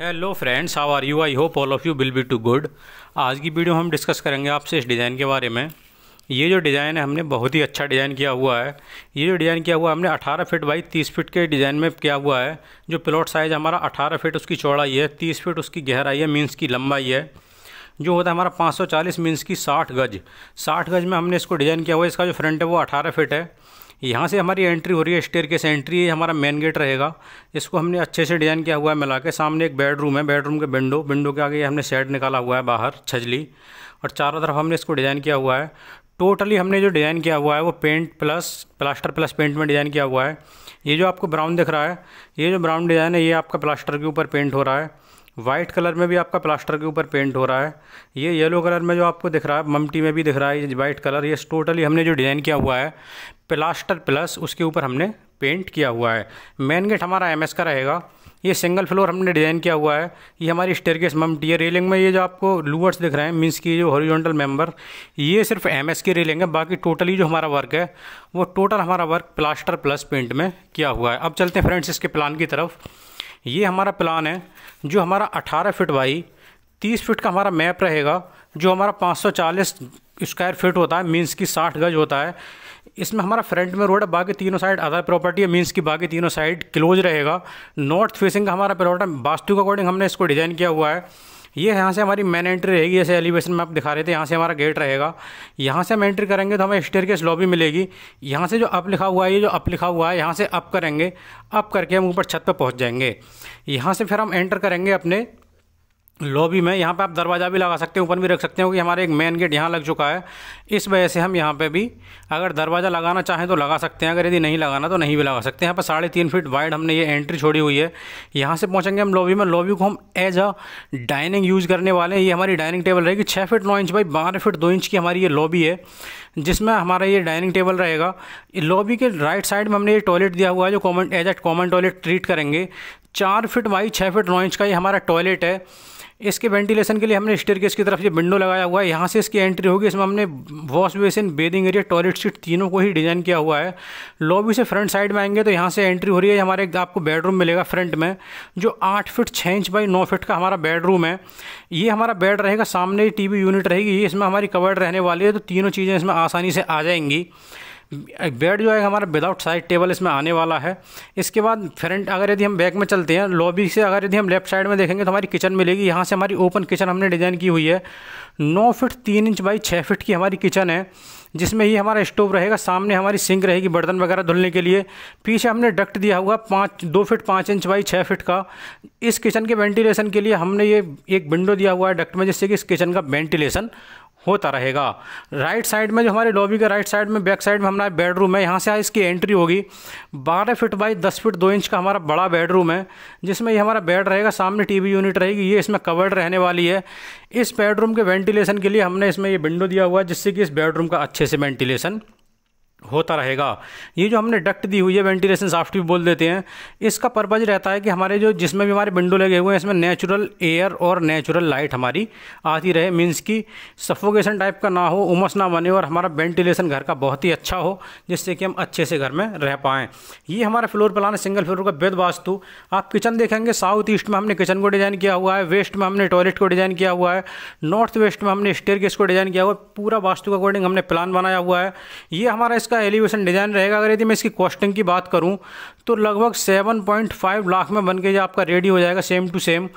hello friends how are you I hope all of you will be too good आज की video हम discuss करेंगे आपसे इस डिज़ाइन के बारे में ये जो डिज़ाइन है हमने बहुत ही अच्छा डिज़ाइन किया हुआ है ये जो डिज़ाइन किया हुआ है हमने 18 फीट बाई 30 फीट के डिज़ाइन में किया हुआ है जो प्लॉट साइज़ हमारा 18 फीट उसकी चौड़ाई है 30 फीट उसकी गहराई है मीन्स की लंबाई है जो होता है हमारा 540 मीन्स की 60 गज 60 गज में हमने इसको डिज़ाइन किया हुआ है इसका जो फ्रंट है वो 18 फीट है यहाँ से हमारी एंट्री हो रही है स्टेयर से एंट्री हमारा मेन गेट रहेगा इसको हमने अच्छे से डिज़ाइन किया हुआ है मिला के सामने एक बेडरूम है बेडरूम के विंडो विंडो के आगे हमने सेट निकाला हुआ है बाहर छजली और चारों तरफ हमने इसको डिज़ाइन किया हुआ है टोटली हमने जो डिज़ाइन किया हुआ है वो paint plus plaster plus paint में डिज़ाइन किया हुआ है ये जो आपको ब्राउन दिख रहा है ये जो ब्राउन डिज़ाइन है ये आपका प्लास्टर के ऊपर पेंट हो रहा है वाइट कलर में भी आपका प्लास्टर के ऊपर पेंट हो रहा है ये येलो कलर में जो आपको दिख रहा है ममटी में भी दिख रहा है ये वाइट कलर ये टोटली हमने जो डिज़ाइन किया हुआ है प्लास्टर प्लस उसके ऊपर हमने पेंट किया हुआ है मेन गेट हमारा एम का रहेगा ये सिंगल फ्लोर हमने डिज़ाइन किया हुआ है ये हमारी स्टेरकेस ममटी है रेलिंग में ये जो आपको लूअर्स दिख रहे हैं मीन्स की जो हॉरिजॉन्टल मेंबर ये सिर्फ एम की रेलिंग है बाकी टोटली जो हमारा वर्क है वो टोटल हमारा वर्क प्लास्टर प्लस पेंट में किया हुआ है अब चलते हैं फ्रेंड्स इसके प्लान की तरफ ये हमारा प्लान है जो हमारा 18 फिट बाई 30 फिट का हमारा मैप रहेगा जो हमारा 540 स्क्वायर फीट होता है मीन्स की 60 गज होता है इसमें हमारा फ्रंट में रोड है बाकी तीनों साइड अदर प्रॉपर्टी है मीन्स की बाकी तीनों साइड क्लोज रहेगा नॉर्थ फेसिंग का हमारा प्लॉट है वास्तु के अकॉर्डिंग हमने इसको डिज़ाइन किया हुआ है ये यहाँ से हमारी मेन एंट्री रहेगी जैसे एलिवेशन में आप दिखा रहे थे यहाँ से हमारा गेट रहेगा यहाँ से हम एंट्री करेंगे तो हमें स्टेयर केस लॉबी मिलेगी यहाँ से जो अप लिखा हुआ है ये जो अप लिखा हुआ है यहाँ से अप करेंगे अप करके हम ऊपर छत पर पहुँच जाएंगे यहाँ से फिर हम एंटर करेंगे अपने लॉबी में यहाँ पे आप दरवाज़ा भी लगा सकते हैं ऊपर भी रख सकते हो कि हमारे एक मेन गेट यहाँ लग चुका है इस वजह से हम यहाँ पे भी अगर दरवाज़ा लगाना चाहें तो लगा सकते हैं अगर यदि नहीं लगाना तो नहीं भी लगा सकते हैं यहाँ पर साढ़े तीन फीट वाइड हमने ये एंट्री छोड़ी हुई है यहाँ से पहुँचेंगे हम लॉबी में लॉबी को हम एज अ डाइनिंग यूज़ करने वाले हैं ये हमारी डाइनिंग टेबल रहेगी छः फिट नौ इंच बाई बारह फिट दो इंच की हमारी ये लॉबी है जिसमें हमारा ये डाइनिंग टेबल रहेगा लॉबी के राइट साइड में हमने ये टॉयलेट दिया हुआ है जो common as a common toilet treat करेंगे चार फिट बाई छः फिट नौ इंच का ये हमारा टॉयलेट है इसके वेंटिलेशन के लिए हमने स्टेयर की तरफ ये विंडो लगाया हुआ है यहाँ से इसकी एंट्री होगी इसमें हमने wash basin bathing area toilet seat तीनों को ही डिज़ाइन किया हुआ है लॉबी से फ्रंट साइड में आएंगे तो यहाँ से एंट्री हो रही है हमारे आपको बेडरूम मिलेगा फ्रंट में जो आठ फिट छः इंच बाई नौ फिट का हमारा बेडरूम है ये हमारा बेड रहेगा सामने ही टी यूनिट रहेगी इसमें हमारी कवर्ड रहने वाली है तो तीनों चीज़ें इसमें आसानी से आ जाएंगी बेड जो है हमारा विदाउट साइड टेबल इसमें आने वाला है इसके बाद फ्रंट अगर यदि हम बैक में चलते हैं लॉबी से अगर यदि हम लेफ्ट साइड में देखेंगे तो हमारी किचन मिलेगी यहाँ से हमारी ओपन किचन हमने डिज़ाइन की हुई है नौ फिट तीन इंच बाई छः फिट की हमारी किचन है जिसमें ही हमारा स्टोव रहेगा सामने हमारी सिंक रहेगी बर्तन वगैरह धुलने के लिए पीछे हमने डक्ट दिया हुआ पाँच दो फिट पाँच इंच बाई छः फिट का इस किचन के वेंटिलेशन के लिए हमने ये एक विंडो दिया हुआ है डक्ट में जिससे कि इस किचन का वेंटिलेशन होता रहेगा राइट साइड में जो हमारे लॉबी के राइट साइड में बैक साइड में हमारा बेडरूम है यहाँ से इसकी एंट्री होगी बारह फिट बाई दस फिट दो इंच का हमारा बड़ा बेडरूम है जिसमें ये हमारा बेड रहेगा सामने टीवी यूनिट रहेगी ये इसमें कवर्ड रहने वाली है इस बेडरूम के वेंटिलेशन के लिए हमने इसमें ये विंडो दिया हुआ है जिससे कि इस बेडरूम का अच्छे से वेंटिलेशन होता रहेगा ये जो हमने डक्ट दी हुई है वेंटिलेशन साफ्ट भी बोल देते हैं इसका पर्पज़ रहता है कि हमारे जो जिसमें भी हमारे विंडो लगे हुए हैं इसमें नेचुरल एयर और नेचुरल लाइट हमारी आती रहे मीन्स की सफोकेशन टाइप का ना हो उमस ना बने और हमारा वेंटिलेशन घर का बहुत ही अच्छा हो जिससे कि हम अच्छे से घर में रह पाएँ ये हमारा फ्लोर प्लान है सिंगल फ्लोर का बेद वास्तु आप किचन देखेंगे साउथ ईस्ट में हमने किचन को डिज़ाइन किया हुआ है वेस्ट में हमने टॉयलेट को डिज़ाइन किया हुआ है नॉर्थ वेस्ट में हमने स्टेयर को डिज़ाइन किया हुआ है पूरा वास्तु के अकॉर्डिंग हमने प्लान बनाया हुआ है ये हमारा इसका एलिवेशन डिज़ाइन रहेगा अगर यदि मैं इसकी कॉस्टिंग की बात करूँ तो लगभग 7.5 लाख में बन के आपका रेडी हो जाएगा सेम टू सेम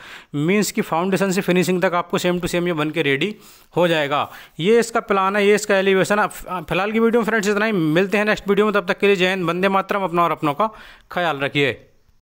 मीन्स की फाउंडेशन से फिनिशिंग तक आपको सेम टू सेम ये बन के रेडी हो जाएगा ये इसका प्लान है ये इसका एलिवेशन फिलहाल की वीडियो में फ्रेंड्स इतना ही मिलते हैं नेक्स्ट वीडियो में तब तक के लिए जय हिंद बंदे मातरम अपना और अपनों का ख्याल रखिए